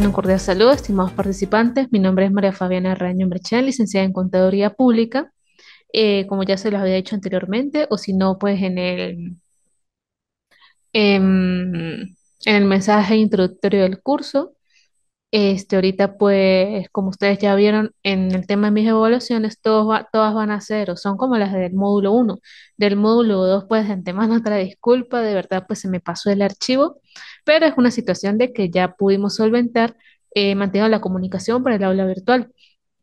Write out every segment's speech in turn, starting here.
un cordial saludo, estimados participantes. Mi nombre es María Fabiana Arreño Merchán, licenciada en Contaduría Pública. Eh, como ya se los había dicho anteriormente, o si no, pues en el, em, en el mensaje introductorio del curso. Este, ahorita, pues, como ustedes ya vieron en el tema de mis evaluaciones, todos todas van a cero, son como las del módulo 1. Del módulo 2, pues, de antemano, otra disculpa, de verdad, pues se me pasó el archivo, pero es una situación de que ya pudimos solventar eh, manteniendo la comunicación para el aula virtual.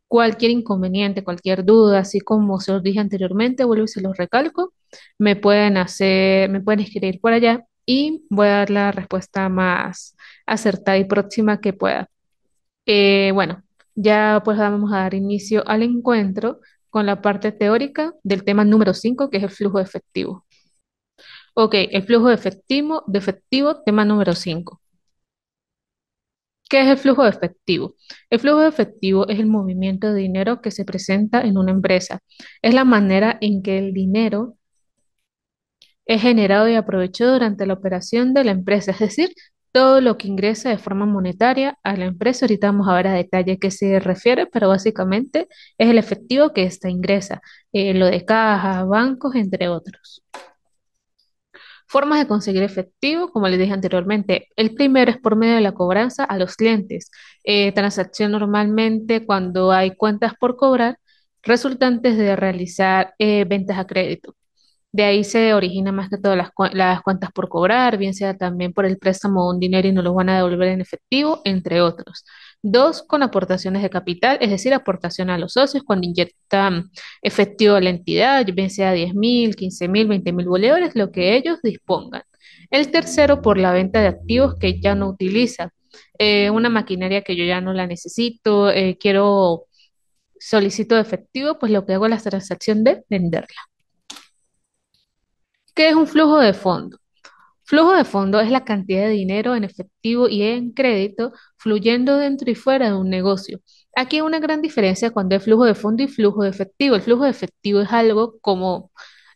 Cualquier inconveniente, cualquier duda, así como se los dije anteriormente, vuelvo y se los recalco, me pueden hacer, me pueden escribir por allá y voy a dar la respuesta más acertada y próxima que pueda. Eh, bueno, ya pues vamos a dar inicio al encuentro con la parte teórica del tema número 5, que es el flujo de efectivo. Ok, el flujo de efectivo, de efectivo tema número 5. ¿Qué es el flujo de efectivo? El flujo de efectivo es el movimiento de dinero que se presenta en una empresa. Es la manera en que el dinero es generado y aprovechado durante la operación de la empresa, es decir, todo lo que ingresa de forma monetaria a la empresa. Ahorita vamos a ver a detalle a qué se refiere, pero básicamente es el efectivo que ésta ingresa, eh, lo de cajas, bancos, entre otros. Formas de conseguir efectivo, como les dije anteriormente, el primero es por medio de la cobranza a los clientes. Eh, transacción normalmente cuando hay cuentas por cobrar resultantes de realizar eh, ventas a crédito. De ahí se origina más que todo las, cuentas por cobrar, bien sea también por el préstamo de un dinero y no los van a devolver en efectivo, entre otros. Dos, con aportaciones de capital, es decir, aportación a los socios cuando inyectan efectivo a la entidad, bien sea 10 mil, 15 mil, 20 mil bolívares lo que ellos dispongan. El tercero, por la venta de activos que ya no utiliza. Eh, una maquinaria que yo ya no la necesito, eh, quiero solicito efectivo, pues lo que hago es la transacción de venderla. ¿Qué es un flujo de fondo? Flujo de fondo es la cantidad de dinero en efectivo y en crédito fluyendo dentro y fuera de un negocio. Aquí hay una gran diferencia cuando hay flujo de fondo y flujo de efectivo. El flujo de efectivo es algo como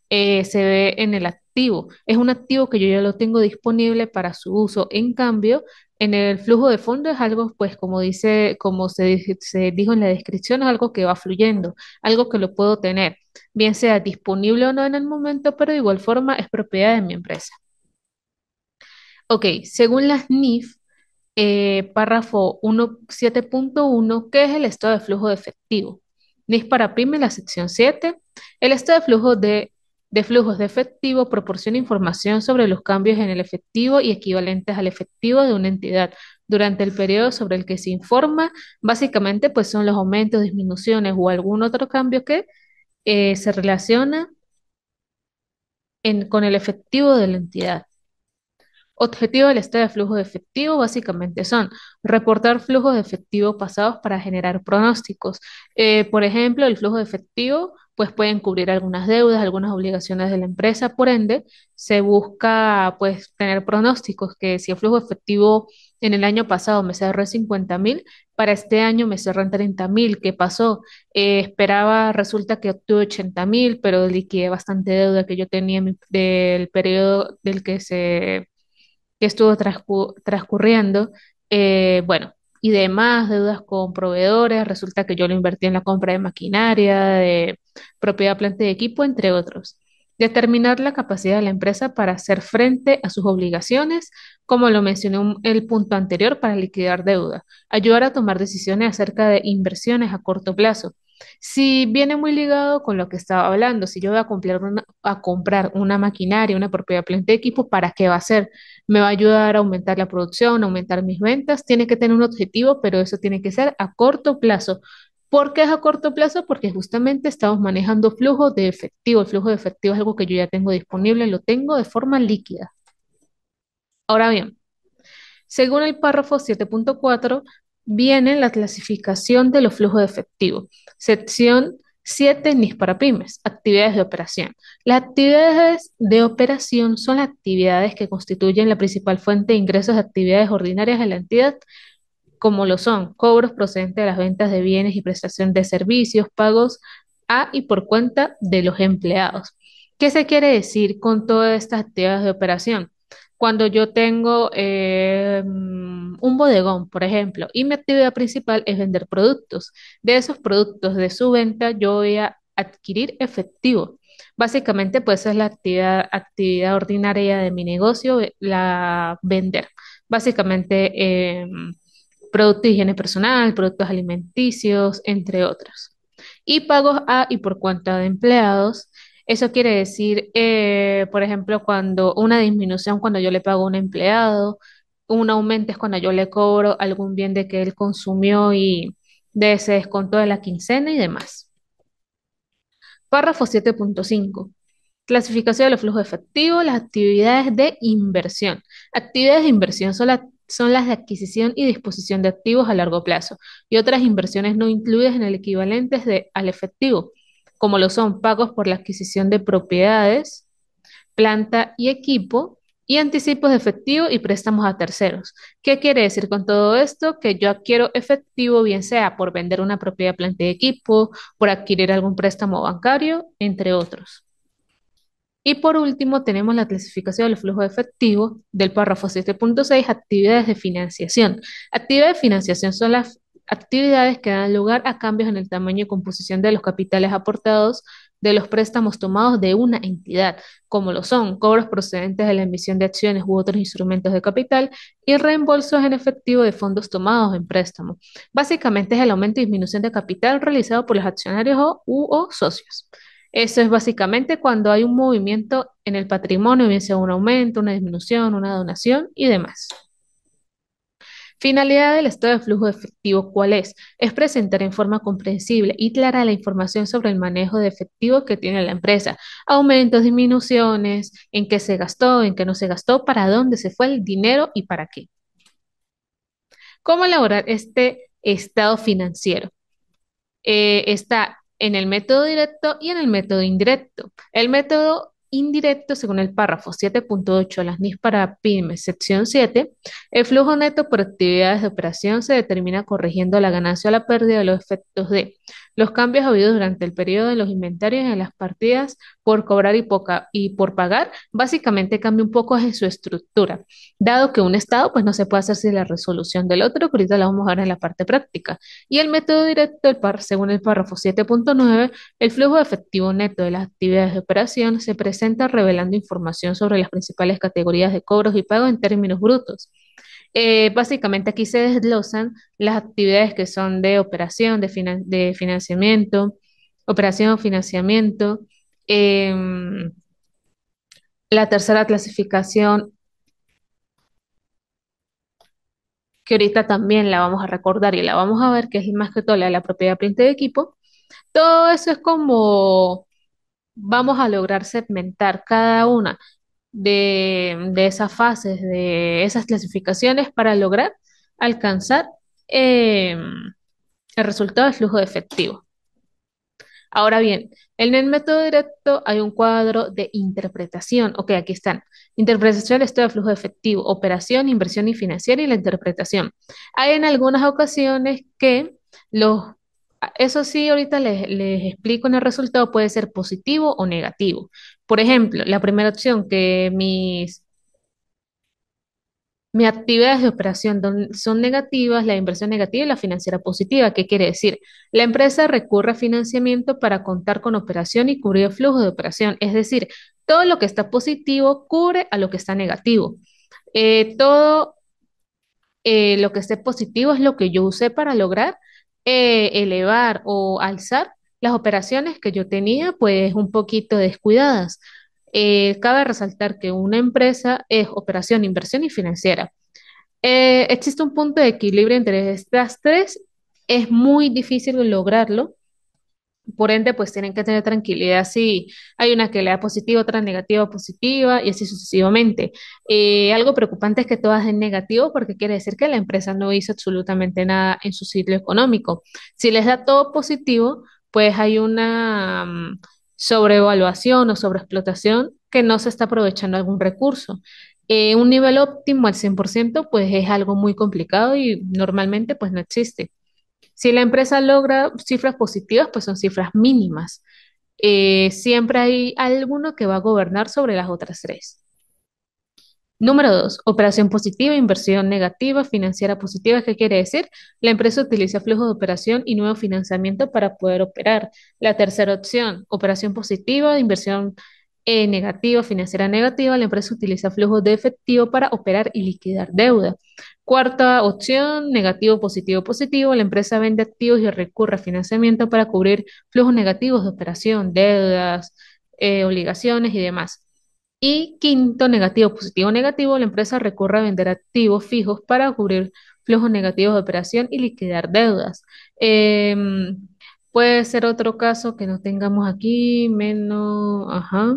eh, se ve en el activo. Es un activo que yo ya lo tengo disponible para su uso. En cambio, en el flujo de fondo es algo, pues como dice, como se, dijo en la descripción, es algo que va fluyendo, algo que lo puedo tener, bien sea disponible o no en el momento, pero de igual forma es propiedad de mi empresa. Ok, según las NIF, eh, párrafo 17.1, ¿qué es el estado de flujo de efectivo? NIF para PYME, la sección 7. El estado de flujo de de flujos de efectivo proporciona información sobre los cambios en el efectivo y equivalentes al efectivo de una entidad durante el periodo sobre el que se informa. Básicamente, pues son los aumentos, disminuciones o algún otro cambio que eh, se relaciona con el efectivo de la entidad. Objetivo del estado de flujo de efectivo básicamente son reportar flujos de efectivo pasados para generar pronósticos. Eh, por ejemplo, el flujo de efectivo pues pueden cubrir algunas deudas, algunas obligaciones de la empresa, por ende, se busca pues tener pronósticos que si el flujo efectivo en el año pasado me cerró 50 mil, para este año me cerran en 30 mil, ¿qué pasó? Eh, esperaba, resulta que obtuve 80 mil, pero liquidé bastante deuda que yo tenía del periodo del que se que estuvo transcurriendo, eh, bueno, y demás, deudas con proveedores, resulta que yo lo invertí en la compra de maquinaria, de propiedad planta de equipo, entre otros. Determinar la capacidad de la empresa para hacer frente a sus obligaciones, como lo mencioné en el punto anterior, para liquidar deuda. Ayudar a tomar decisiones acerca de inversiones a corto plazo. Si viene muy ligado con lo que estaba hablando, si yo voy a comprar una, maquinaria, una propiedad planta de equipo, ¿para qué va a ser? ¿Me va a ayudar a aumentar la producción, aumentar mis ventas? Tiene que tener un objetivo, pero eso tiene que ser a corto plazo, ¿Por qué es a corto plazo? Porque justamente estamos manejando flujo de efectivo. El flujo de efectivo es algo que yo ya tengo disponible, lo tengo de forma líquida. Ahora bien, según el párrafo 7.4, viene la clasificación de los flujos de efectivo. Sección 7 NIS para pymes, actividades de operación. Las actividades de operación son las actividades que constituyen la principal fuente de ingresos de actividades ordinarias de la entidad como lo son cobros procedentes de las ventas de bienes y prestación de servicios, pagos a y por cuenta de los empleados. ¿Qué se quiere decir con todas estas actividades de operación? Cuando yo tengo eh, mm, un bodegón, por ejemplo, y mi actividad principal es vender productos, de esos productos de su venta yo voy a adquirir efectivo. Básicamente, pues es la actividad, actividad ordinaria de mi negocio, eh, la vender. Básicamente, eh, productos de higiene personal, productos alimenticios, entre otros. Y pagos a y por cuenta de empleados. Eso quiere decir, eh, por ejemplo, cuando una disminución, cuando yo le pago a un empleado, un aumento es cuando yo le cobro algún bien de que él consumió y de ese desconto de la quincena y demás. Párrafo 7.5. Clasificación de los flujos efectivos, las actividades de inversión. Actividades de inversión son las son las de adquisición y disposición de activos a largo plazo y otras inversiones no incluidas en el equivalente al efectivo, como lo son pagos por la adquisición de propiedades, planta y equipo, y anticipos de efectivo y préstamos a terceros. ¿Qué quiere decir con todo esto? Que yo adquiero efectivo, bien sea por vender una propiedad, planta y equipo, por adquirir algún préstamo bancario, entre otros. Y por último, tenemos la clasificación del flujo flujos efectivo del párrafo 7.6, actividades de financiación. Actividades de financiación son las actividades que dan lugar a cambios en el tamaño y composición de los capitales aportados de los préstamos tomados de una entidad, como lo son cobros procedentes de la emisión de acciones u otros instrumentos de capital y reembolsos en efectivo de fondos tomados en préstamo. Básicamente es el aumento y disminución de capital realizado por los accionarios o, u o socios. Eso es básicamente cuando hay un movimiento en el patrimonio, bien sea un aumento, una disminución, una donación y demás. Finalidad del estado de flujo de efectivo, ¿cuál es? Es presentar en forma comprensible y clara la información sobre el manejo de efectivo que tiene la empresa, aumentos, disminuciones, en qué se gastó, en qué no se gastó, para dónde se fue el dinero y para qué. ¿Cómo elaborar este estado financiero? Eh, está en el método directo y en el método indirecto. El método indirecto, según el párrafo 7.8 de las NIS para PYME, sección 7, el flujo neto por actividades de operación se determina corrigiendo la ganancia o la pérdida de los efectos de los cambios habidos durante el periodo de los inventarios en las partidas por cobrar y, por pagar básicamente cambia un poco en su estructura, dado que un Estado pues no se puede hacer sin la resolución del otro, que ahorita la vamos a ver en la parte práctica. Y el método directo, según el párrafo 7.9, el flujo efectivo neto de las actividades de operación se presenta revelando información sobre las principales categorías de cobros y pagos en términos brutos. Eh, básicamente aquí se desglosan las actividades que son de operación, de, financiamiento, operación o financiamiento. Em, la tercera clasificación, que ahorita también la vamos a recordar y la vamos a ver, que es más que todo la propiedad print de equipo. Todo eso es como vamos a lograr segmentar cada una de, esas fases, de esas clasificaciones para lograr alcanzar em, el resultado de flujo efectivo. Ahora bien, en el método directo hay un cuadro de interpretación. Ok, aquí están. Interpretación del de flujo efectivo, operación, inversión y financiera y la interpretación. Hay en algunas ocasiones que los... Eso sí, ahorita les, les explico en el resultado, puede ser positivo o negativo. Por ejemplo, la primera opción que mis, actividades de operación son negativas, la inversión negativa y la financiera positiva. ¿Qué quiere decir? La empresa recurre a financiamiento para contar con operación y cubrir el flujo de operación. Es decir, todo lo que está positivo cubre a lo que está negativo. Eh, todo eh, lo que esté positivo es lo que yo usé para lograr eh, elevar o alzar las operaciones que yo tenía pues un poquito descuidadas. Eh, cabe resaltar que una empresa es operación, inversión y financiera. Eh, existe un punto de equilibrio entre estas tres. Es muy difícil lograrlo. Por ende, pues tienen que tener tranquilidad si hay una que le da positivo, otra negativa, positiva y así sucesivamente. Eh, algo preocupante es que todas den negativo porque quiere decir que la empresa no hizo absolutamente nada en su ciclo económico. Si les da todo positivo, pues hay una mm, sobrevaluación o sobreexplotación que no se está aprovechando algún recurso. Eh, un nivel óptimo al 100% pues es algo muy complicado y normalmente pues no existe. Si la empresa logra cifras positivas pues son cifras mínimas. Eh, siempre hay alguno que va a gobernar sobre las otras tres. Número dos, operación positiva, inversión negativa, financiera positiva. ¿Qué quiere decir? La empresa utiliza flujos de operación y nuevo financiamiento para poder operar. La tercera opción, operación positiva, inversión eh, negativa, financiera negativa. La empresa utiliza flujos de efectivo para operar y liquidar deuda. Cuarta opción, negativo, positivo, positivo. La empresa vende activos y recurre a financiamiento para cubrir flujos negativos de operación, deudas, eh, obligaciones y demás. Y quinto, negativo, positivo, negativo, la empresa recurre a vender activos fijos para cubrir flujos negativos de operación y liquidar deudas. Em, puede ser otro caso que no tengamos aquí, menos, ajá.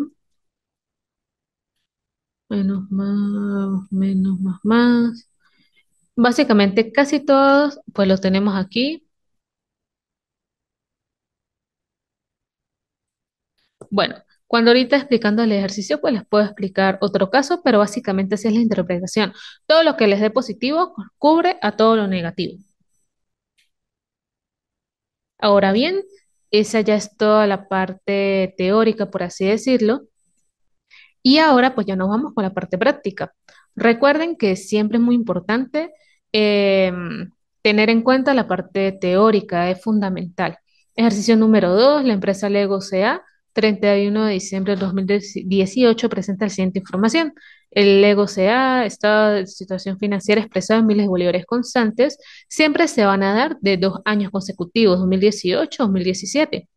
Menos más, menos más, más. Básicamente casi todos, pues los tenemos aquí. Bueno, cuando ahorita explicando el ejercicio, pues les puedo explicar otro caso, pero básicamente así es la interpretación. Todo lo que les dé positivo cubre a todo lo negativo. Ahora bien, esa ya es toda la parte teórica, por así decirlo. Y ahora pues ya nos vamos con la parte práctica. Recuerden que siempre es muy importante em, tener en cuenta la parte teórica, es fundamental. Ejercicio número 2, la empresa Lego CA 31 de diciembre de 2018 presenta la siguiente información. El Lego ha estado de situación financiera expresado en miles de bolívares constantes, siempre se van a dar de dos años consecutivos, 2018-2017.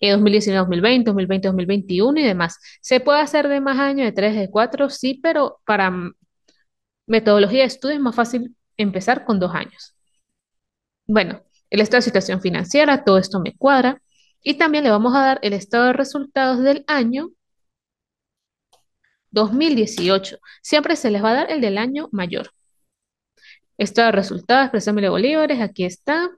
2019-2020, 2020-2021 y demás. Se puede hacer de más años, de tres, de cuatro, sí, pero para metodología de estudio es más fácil empezar con dos años. Bueno, el estado de situación financiera, todo esto me cuadra. Y también le vamos a dar el estado de resultados del año 2018. Siempre se les va a dar el del año mayor. Estado de resultados, expresión de bolívares, aquí está.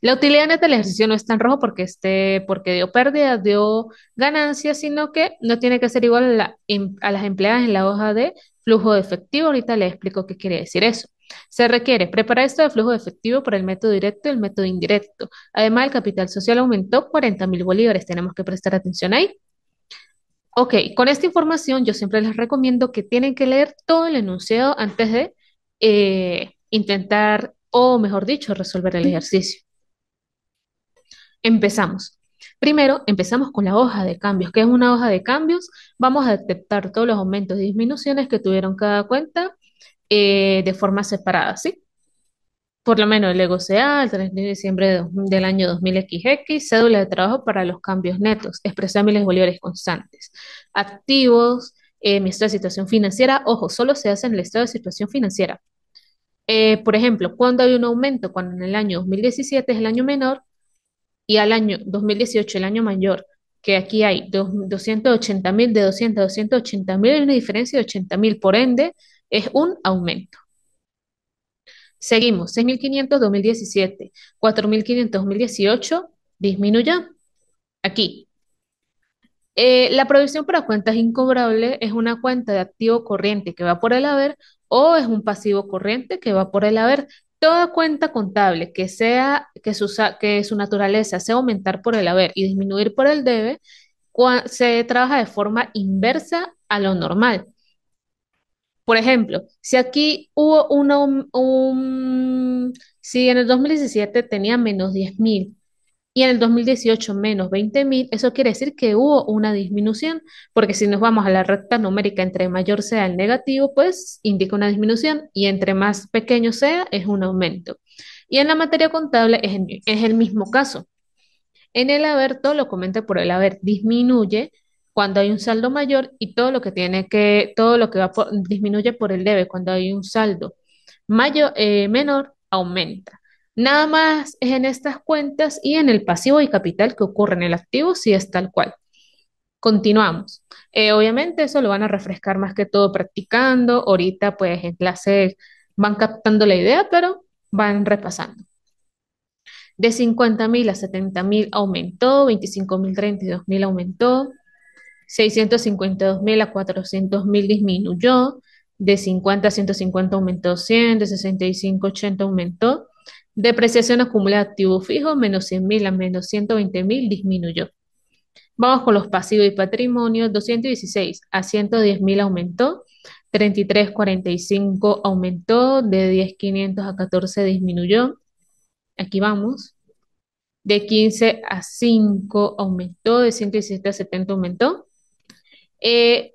La utilidad neta del ejercicio no está en rojo porque, este, porque dio pérdida, dio ganancia, sino que no tiene que ser igual a, em, las empleadas en la hoja de flujo de efectivo. Ahorita les explico qué quiere decir eso. Se requiere preparar esto de flujo de efectivo por el método directo y el método indirecto. Además, el capital social aumentó 40 mil bolívares. Tenemos que prestar atención ahí. Ok, con esta información yo siempre les recomiendo que tienen que leer todo el enunciado antes de eh, intentar, o mejor dicho, resolver el ejercicio. Empezamos. Primero, empezamos con la hoja de cambios. que es una hoja de cambios? Vamos a detectar todos los aumentos y disminuciones que tuvieron cada cuenta eh, de forma separada, ¿sí? Por lo menos el ego sea el 3 de diciembre del año 2000 XX, cédula de trabajo para los cambios netos, expresables miles bolívares constantes, activos, eh, estado de situación financiera, ojo, solo se hace en el estado de situación financiera. Eh, por ejemplo, cuando hay un aumento, cuando en el año 2017 es el año menor y al año 2018 el año mayor, que aquí hay 280 mil de 200 a 280 mil, hay una diferencia de 80 mil, por ende, es un aumento. Seguimos, 6.500 2017, 4.500 2018, disminuyó. Aquí. Eh, la provisión para cuentas incobrables es una cuenta de activo corriente que va por el haber o es un pasivo corriente que va por el haber. Toda cuenta contable que sea que su, que su naturaleza sea aumentar por el haber y disminuir por el debe se trabaja de forma inversa a lo normal. Por ejemplo, si aquí hubo una, un, si en el 2017 tenía menos 10.000 y en el 2018 menos 20.000, eso quiere decir que hubo una disminución, porque si nos vamos a la recta numérica, entre mayor sea el negativo, pues indica una disminución y entre más pequeño sea, es un aumento. Y en la materia contable es, el mismo caso. En el haber, todo lo comenté por el haber, disminuye cuando hay un saldo mayor y todo lo que tiene que, todo lo que va disminuye por el debe cuando hay un saldo mayor, eh, menor, aumenta. Nada más es en estas cuentas y en el pasivo y capital que ocurre en el activo si es tal cual. Continuamos. Eh, obviamente eso lo van a refrescar más que todo practicando. Ahorita pues en clase van captando la idea, pero van repasando. De 50.000 a 70.000 aumentó, 25.000, 32.000 aumentó, 652 mil a 400.000 disminuyó, de 50 a 150 aumentó 100, de 65 a 80 aumentó, depreciación acumulada de activos fijos menos 100 mil a menos 120 mil disminuyó. Vamos con los pasivos y patrimonios, 216 a 110 mil aumentó, 33.45 aumentó, de 10.500 a 14 disminuyó. Aquí vamos. De 15 a 5 aumentó, de 117 a 70 aumentó, eh,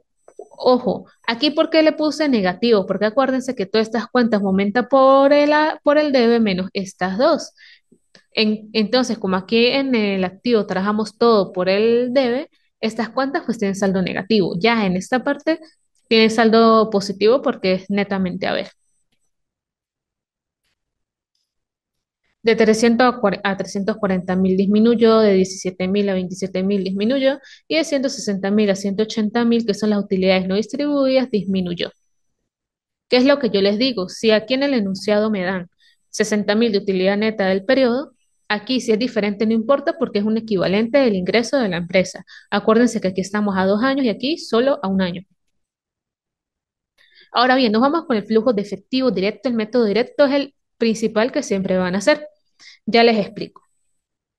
ojo, aquí porque le puse negativo, porque acuérdense que todas estas cuentas aumentan por el, ah, por el debe menos estas dos. En, entonces, como aquí en el activo trabajamos todo por el debe, estas cuentas pues tienen saldo negativo. Ya en esta parte tienen saldo positivo porque es netamente ver. de 300 a 340 mil disminuyó, de 17 mil a 27 mil disminuyó y de 160 mil a 180 mil, que son las utilidades no distribuidas, disminuyó. ¿Qué es lo que yo les digo? Si aquí en el enunciado me dan 60 mil de utilidad neta del periodo, Aquí, si es diferente, no importa porque es un equivalente del ingreso de la empresa. Acuérdense que aquí estamos a dos años y aquí solo a un año. Ahora bien, nos vamos con el flujo de efectivo directo. El método directo es el principal que siempre van a hacer. Ya les explico.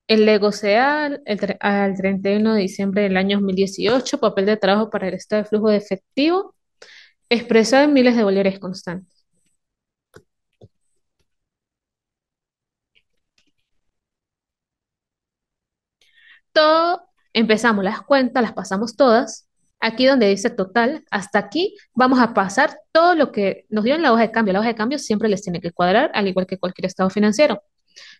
El Lego SEAL, al 31 de diciembre del año 2018, papel de trabajo para el estado de flujo de efectivo, expresado en miles de bolívares constantes. Todo, empezamos las cuentas, las pasamos todas. Aquí donde dice total, hasta aquí vamos a pasar todo lo que nos dio en la hoja de cambio. La hoja de cambio siempre les tiene que cuadrar, al igual que cualquier estado financiero.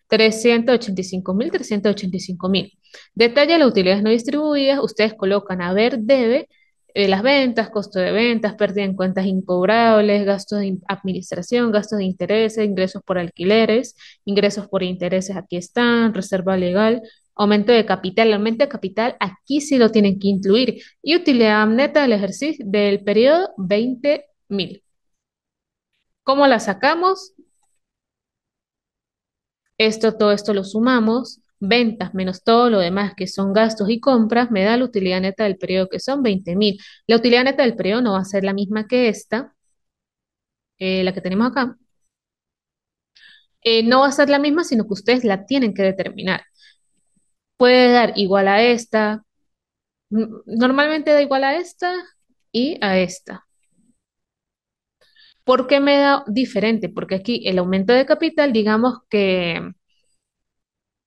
385.000, mil detalle las utilidades no distribuidas, ustedes colocan a ver, debe, eh, las ventas, costo de ventas, pérdida en cuentas incobrables, gastos de administración, gastos de intereses, ingresos por alquileres, ingresos por intereses, aquí están, reserva legal, aumento de capital. aumento de capital aquí sí lo tienen que incluir. Y utilidad neta del ejercicio del periodo mil ¿Cómo la sacamos? Esto, todo esto lo sumamos, ventas menos todo lo demás que son gastos y compras, me da la utilidad neta del periodo que son 20.000. mil. La utilidad neta del periodo no va a ser la misma que esta, eh, la que tenemos acá. Eh, no va a ser la misma, sino que ustedes la tienen que determinar. Puede dar igual a esta, normalmente da igual a esta y a esta. ¿Por qué me da diferente? Porque aquí el aumento de capital, digamos que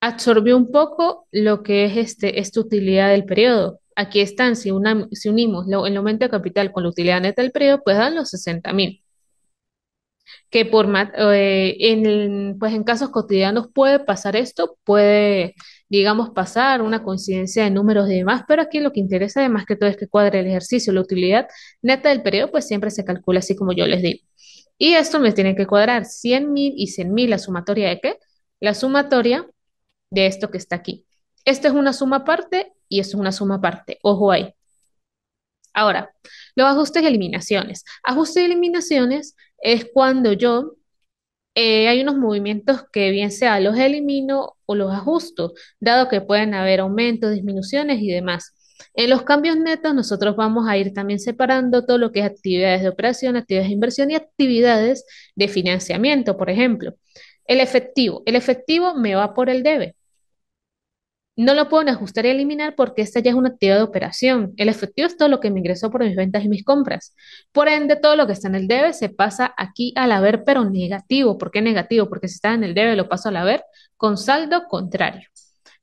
absorbió un poco lo que es este, esta utilidad del periodo. Aquí están, si, una, si unimos el aumento de capital con la utilidad neta del periodo, pues dan los 60 mil. Que por, eh, pues en casos cotidianos puede pasar esto, puede digamos, pasar, una coincidencia de números y demás, pero aquí lo que interesa además que todo es que cuadre el ejercicio, la utilidad neta del periodo, pues siempre se calcula así como yo les digo. Y esto me tiene que cuadrar 100.000 y 100.000, la sumatoria de qué? La sumatoria de esto que está aquí. Esto es una suma aparte y esto es una suma aparte. Ojo ahí. Ahora, los ajustes y eliminaciones. Ajustes y eliminaciones es cuando yo eh, hay unos movimientos que bien sea los elimino o los ajusto, dado que pueden haber aumentos, disminuciones y demás. En los cambios netos nosotros vamos a ir también separando todo lo que es actividades de operación, actividades de inversión y actividades de financiamiento, por ejemplo. El efectivo. El efectivo me va por el debe. No lo puedo ajustar y eliminar porque esta ya es una actividad de operación. El efectivo es todo lo que me ingresó por mis ventas y mis compras. Por ende, todo lo que está en el debe se pasa aquí al haber, pero negativo. ¿Por qué negativo? Porque si está en el debe, lo paso al haber con saldo contrario.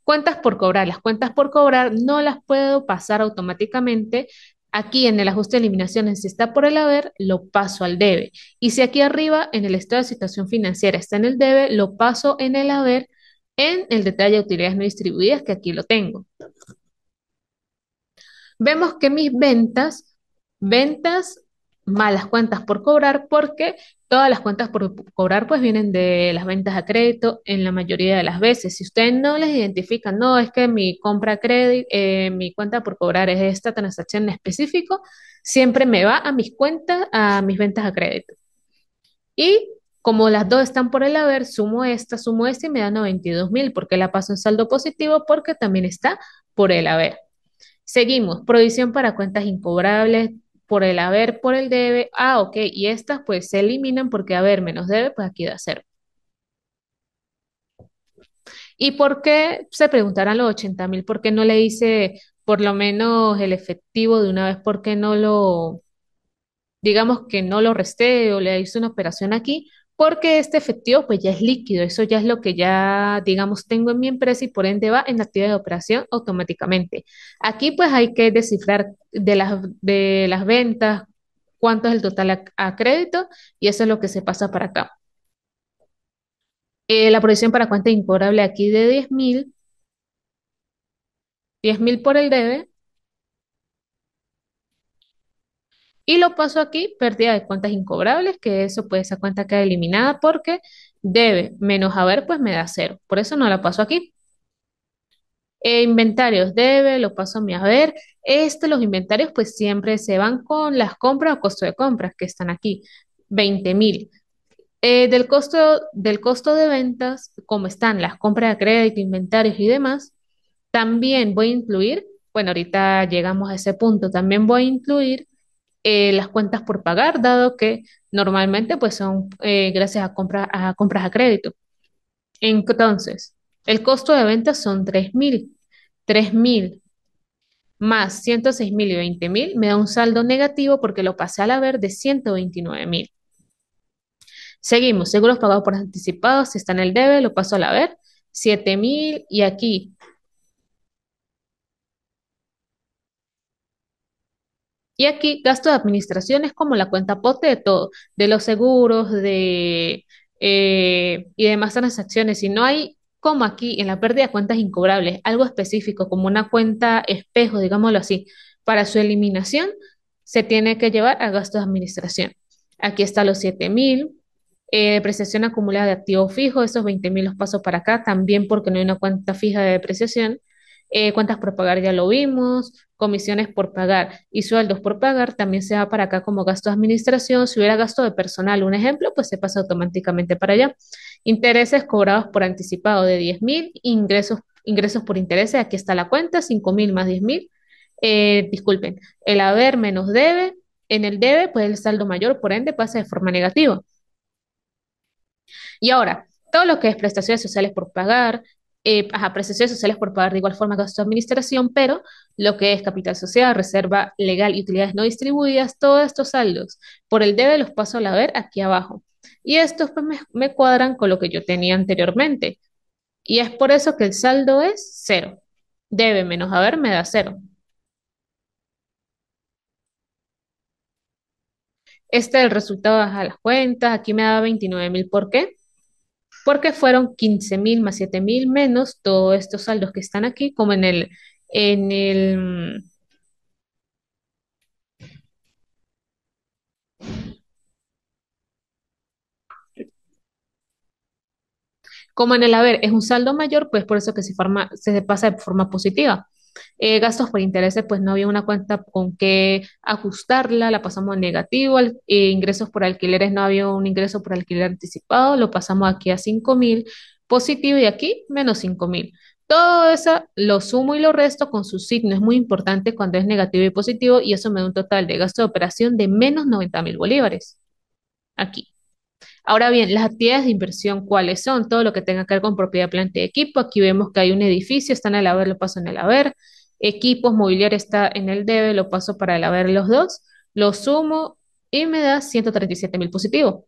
Cuentas por cobrar. Las cuentas por cobrar no las puedo pasar automáticamente. Aquí en el ajuste de eliminaciones, si está por el haber, lo paso al debe. Y si aquí arriba, en el estado de situación financiera, está en el debe, lo paso en el haber en el detalle de utilidades no distribuidas, que aquí lo tengo. Vemos que mis ventas, ventas malas cuentas por cobrar, porque todas las cuentas por cobrar pues vienen de las ventas a crédito en la mayoría de las veces. Si ustedes no les identifican, no, es que mi compra a crédito, eh, mi cuenta por cobrar es esta transacción en específico, siempre me va a mis cuentas, a mis ventas a crédito. Y como las dos están por el haber, sumo esta, sumo esta y me da 92 mil qué la paso en saldo positivo porque también está por el haber. Seguimos, provisión para cuentas incobrables por el haber, por el debe. Ah, ok, y estas pues se eliminan porque haber menos debe, pues aquí da cero. ¿Y por qué se preguntarán los 80 mil? ¿Por qué no le hice por lo menos el efectivo de una vez? ¿Por qué no lo, digamos que no lo resté o le hice una operación aquí? porque este efectivo pues ya es líquido, eso ya es lo que ya, digamos, tengo en mi empresa y por ende va en actividad de operación automáticamente. Aquí pues hay que descifrar de las, de las ventas, cuánto es el total a, crédito y eso es lo que se pasa para acá. Eh, la provisión para cuenta incobrable aquí de 10.000, 10.000 por el debe, Y lo paso aquí, pérdida de cuentas incobrables, que eso pues esa cuenta queda eliminada porque debe menos haber pues me da cero. Por eso no la paso aquí. E inventarios debe, lo paso a mi haber. Este, los inventarios pues siempre se van con las compras o costo de compras que están aquí, 20 mil. Eh, del, costo, del costo de ventas, como están las compras de crédito, inventarios y demás, también voy a incluir, bueno, ahorita llegamos a ese punto, también voy a incluir eh, las cuentas por pagar, dado que normalmente pues son eh, gracias a, a compras a crédito. Entonces, el costo de ventas son 3.000. 3.000 más 106.000 y 20.000 me da un saldo negativo porque lo pasé al haber de 129.000. Seguimos, seguros pagados por anticipado, si está en el debe, lo paso a la haber, 7.000 y aquí Y aquí gasto de administración es como la cuenta pote de todo, de los seguros, de eh, y demás transacciones. Si no hay como aquí en la pérdida de cuentas incobrables, algo específico, como una cuenta espejo, digámoslo así, para su eliminación, se tiene que llevar a gasto de administración. Aquí está los 7.000, eh, depreciación acumulada de activo fijo, esos 20.000 los paso para acá, también porque no hay una cuenta fija de depreciación. Eh, cuentas por pagar ya lo vimos, comisiones por pagar y sueldos por pagar también se va para acá como gasto de administración. Si hubiera gasto de personal, un ejemplo, pues se pasa automáticamente para allá. Intereses cobrados por anticipado de 10 mil, ingresos, ingresos por intereses, aquí está la cuenta, 5.000 mil más 10 mil. Eh, disculpen, el haber menos debe, en el debe, pues el saldo mayor, por ende, pasa de forma negativa. Y ahora, todo lo que es prestaciones sociales por pagar, eh, prestaciones sociales por pagar de igual forma que su administración, pero lo que es capital social, reserva legal y utilidades no distribuidas, todos estos saldos por el debe los paso a la ver aquí abajo. Y estos pues, me, cuadran con lo que yo tenía anteriormente. Y es por eso que el saldo es cero. Debe menos haber me da cero. Este es el resultado de las cuentas. Aquí me da 29 mil. ¿Por qué? porque fueron mil más mil menos todos estos saldos que están aquí, como en el, en el, como en el haber es un saldo mayor, pues por eso que se, forma, se pasa de forma positiva. Eh, gastos por intereses, pues no había una cuenta con que ajustarla, la pasamos a negativo. Eh, ingresos por alquileres, no había un ingreso por alquiler anticipado, lo pasamos aquí a 5 mil, positivo y aquí menos 5 mil. Todo eso lo sumo y lo resto con su signo. Es muy importante cuando es negativo y positivo y eso me da un total de gasto de operación de menos 90 mil bolívares. Aquí. Ahora bien, las actividades de inversión, ¿cuáles son? Todo lo que tenga que ver con propiedad, planta y equipo. Aquí vemos que hay un edificio, está en el haber, lo paso en el haber. Equipos, mobiliario está en el debe, lo paso para el haber los dos. Lo sumo y me da 137 mil positivo.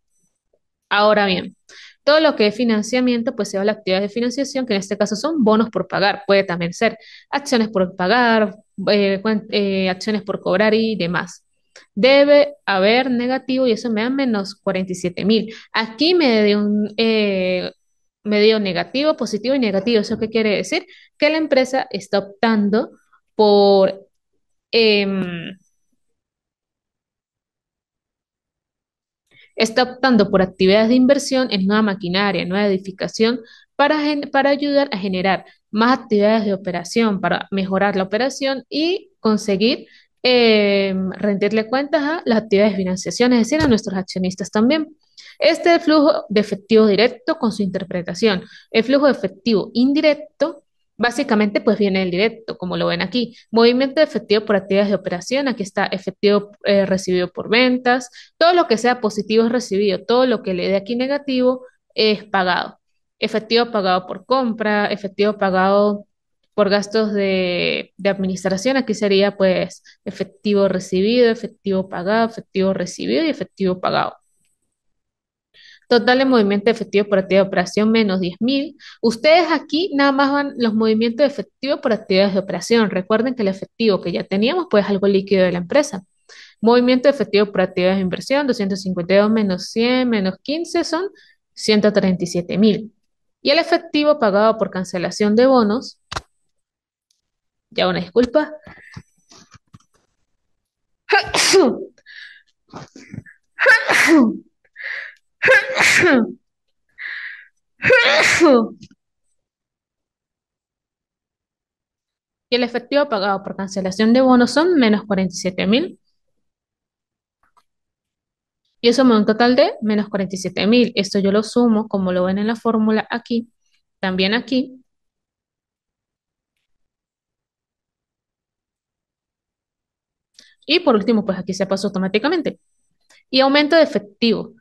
Ahora bien, todo lo que es financiamiento, pues se va a las actividades de financiación, que en este caso son bonos por pagar, puede también ser acciones por pagar, eh, eh, acciones por cobrar y demás debe haber negativo y eso me da menos 47 mil. Aquí eh, me dio negativo, positivo y negativo. ¿Eso qué quiere decir? Que la empresa está optando por em, está optando por actividades de inversión en nueva maquinaria, nueva edificación, para, para ayudar a generar más actividades de operación, para mejorar la operación y conseguir Em, rendirle cuentas a las actividades de financiación, es decir, a nuestros accionistas también. Este flujo de efectivo directo con su interpretación. El flujo de efectivo indirecto, básicamente, pues viene el directo, como lo ven aquí. Movimiento de efectivo por actividades de operación. Aquí está efectivo eh, recibido por ventas. Todo lo que sea positivo es recibido. Todo lo que le dé aquí negativo es pagado. Efectivo pagado por compra, efectivo pagado por gastos de, administración, aquí sería pues efectivo recibido, efectivo pagado, efectivo recibido y efectivo pagado. Total de movimiento de efectivo por actividad de operación menos 10.000. Ustedes aquí nada más van los movimientos de efectivo por actividades de operación. Recuerden que el efectivo que ya teníamos pues es algo líquido de la empresa. Movimiento de efectivo por actividades de inversión, 252 menos 100 menos 15 son 137.000. Y el efectivo pagado por cancelación de bonos, ya una disculpa. Y el efectivo pagado por cancelación de bonos son menos 47 mil. Y eso me da un total de menos 47 mil. Esto yo lo sumo, como lo ven en la fórmula aquí, también aquí, Y por último, pues aquí se pasó automáticamente. Y aumento de efectivo.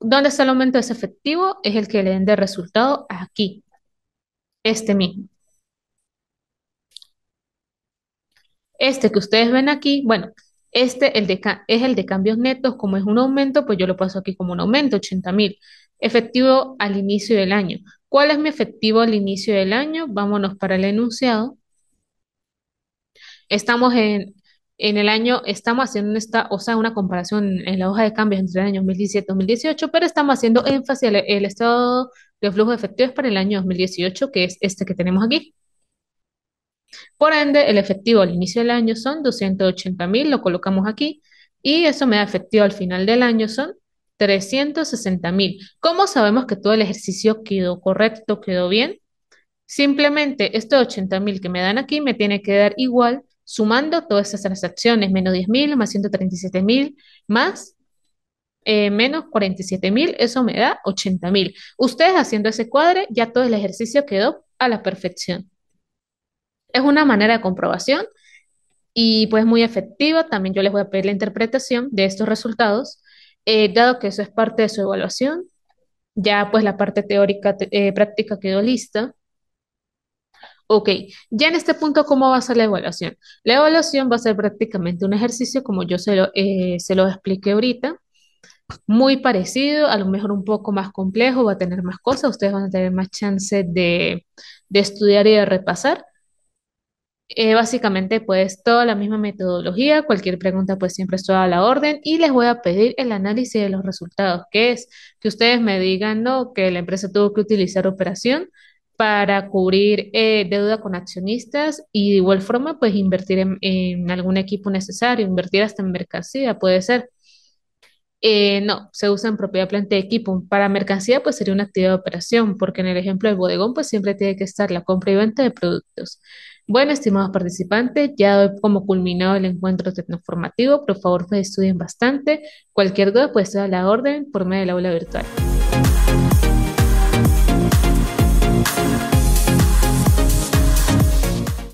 ¿Dónde está el aumento de ese efectivo? Es el que le den de resultado aquí, este mismo. Este que ustedes ven aquí, bueno, este el es el de cambios netos, como es un aumento, pues yo lo paso aquí como un aumento, 80 mil. Efectivo al inicio del año. ¿Cuál es mi efectivo al inicio del año? Vámonos para el enunciado. Estamos en en el año, estamos haciendo esta, o sea, una comparación en la hoja de cambios entre el año 2017 y 2018, pero estamos haciendo énfasis al el estado de flujo de efectivos para el año 2018, que es este que tenemos aquí. Por ende, el efectivo al inicio del año son 280.000, lo colocamos aquí, y eso me da efectivo al final del año son 360.000. ¿Cómo sabemos que todo el ejercicio quedó correcto, quedó bien? Simplemente estos 80.000 que me dan aquí me tiene que dar igual sumando todas esas transacciones, menos 10.000, más 137.000, más eh, menos 47.000, eso me da 80.000. Ustedes haciendo ese cuadre, ya todo el ejercicio quedó a la perfección. Es una manera de comprobación y pues muy efectiva. También yo les voy a pedir la interpretación de estos resultados, eh, dado que eso es parte de su evaluación. Ya pues la parte teórica, eh, práctica quedó lista. Ok, ya en este punto, ¿cómo va a ser la evaluación? La evaluación va a ser prácticamente un ejercicio, como yo se lo, eh, se lo expliqué ahorita, muy parecido, a lo mejor un poco más complejo, va a tener más cosas, ustedes van a tener más chance de, de estudiar y de repasar. Eh, básicamente, pues toda la misma metodología, cualquier pregunta, pues siempre está a la orden y les voy a pedir el análisis de los resultados, que es que ustedes me digan, ¿no? Que la empresa tuvo que utilizar operación para cubrir eh, deuda con accionistas y de igual forma, pues invertir en, algún equipo necesario, invertir hasta en mercancía, puede ser. Eh, no, se usa en propiedad planta de equipo. Para mercancía, pues sería una actividad de operación, porque en el ejemplo del bodegón, pues siempre tiene que estar la compra y venta de productos. Bueno, estimados participantes, ya como culminado el encuentro tecnoformativo. Por favor, pues, estudien bastante. Cualquier duda, pues a la orden por medio del aula virtual.